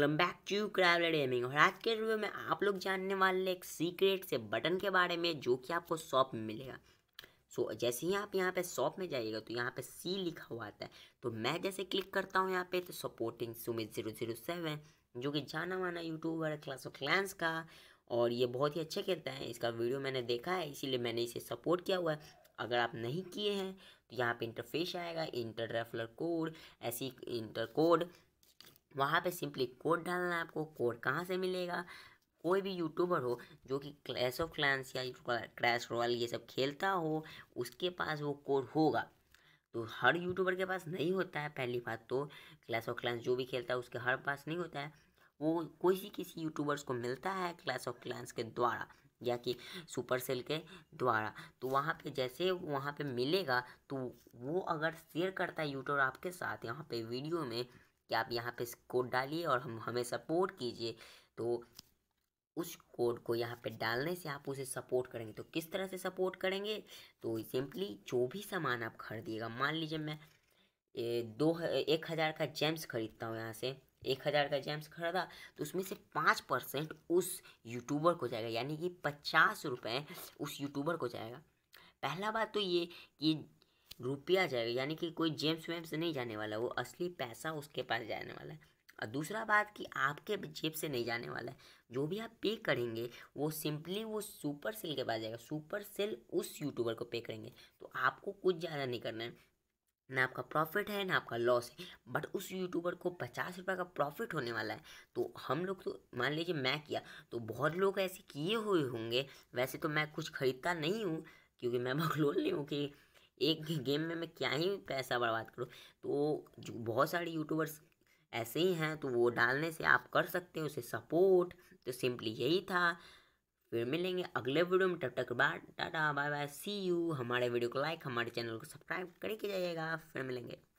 welcome back to क्राइवलेड gaming और आज के रिव्यू में आप लोग जानने वाले एक सीक्रेट से बटन के बारे में जो कि आपको शॉप में मिलेगा सो so, जैसे ही आप यहाँ पे शॉप में जाइएगा तो यहाँ पे सी लिखा हुआ आता है तो मैं जैसे क्लिक करता हूँ यहाँ पे तो supporting Sumit zero zero seven जो कि जाना माना यूट्यूबर है क्लास ऑफ क्लैंस का और ये बहुत ही अच्छा खेलता है इसका वीडियो मैंने देखा है इसीलिए मैंने इसे सपोर्ट किया हुआ है अगर आप नहीं किए हैं तो यहाँ पे इंटरफेस आएगा इंटर रेफलर कोड ऐसी इंटर कोड वहाँ पे सिंपली कोड डालना है आपको कोड कहाँ से मिलेगा कोई भी यूट्यूबर हो जो कि क्लैश ऑफ क्लैंस या क्रैश रॉयल ये सब खेलता हो उसके पास वो कोड होगा तो हर यूट्यूबर के पास नहीं होता है पहली बात तो क्लैश ऑफ क्लैंस जो भी खेलता है उसके हर पास नहीं होता है वो कोई किसी यूट्यूबर्स को मिलता है क्लैश ऑफ क्लैंस के द्वारा या कि सुपर सेल के द्वारा तो वहाँ पे जैसे वहाँ पे मिलेगा तो वो अगर शेयर करता है यूट्यूबर आपके साथ यहाँ पे वीडियो में कि आप यहाँ पे कोड डालिए और हम हमें सपोर्ट कीजिए तो उस कोड को यहाँ पे डालने से आप उसे सपोर्ट करेंगे तो किस तरह से सपोर्ट करेंगे तो सिंपली जो भी सामान आप खरीदिएगा मान लीजिए मैं ए, दो एक हज़ार का जेम्स खरीदता हूँ यहाँ से एक हज़ार का जेम्स खरीदा तो उसमें से पाँच परसेंट उस यूट्यूबर को जाएगा यानी कि पचास रुपये उस यूट्यूबर को जाएगा पहला बात तो ये कि रुपया जाएगा यानी कि कोई जेम्स वेम्स नहीं जाने वाला वो असली पैसा उसके पास जाने वाला है और दूसरा बात कि आपके जेब से नहीं जाने वाला है जो भी आप पे करेंगे वो सिंपली वो सुपर सेल के पास जाएगा सुपर सेल उस यूट्यूबर को पे करेंगे तो आपको कुछ ज़्यादा नहीं करना है ना आपका प्रॉफिट है ना आपका लॉस है बट उस यूट्यूबर को पचास रुपये का प्रॉफिट होने वाला है तो हम लोग तो मान लीजिए मैं किया तो बहुत लोग ऐसे किए हुए होंगे वैसे तो मैं कुछ ख़रीदता नहीं हूँ क्योंकि मैं बखलोल नहीं हूँ कि एक गेम में मैं क्या ही पैसा बर्बाद करूँ तो जो बहुत सारे यूट्यूबर्स ऐसे ही हैं तो वो डालने से आप कर सकते हैं उसे सपोर्ट तो सिंपली यही था फिर मिलेंगे अगले वीडियो में तब तक बाय टाटा बाय बाय सी यू हमारे वीडियो को लाइक हमारे चैनल को सब्सक्राइब करके जाइएगा फिर मिलेंगे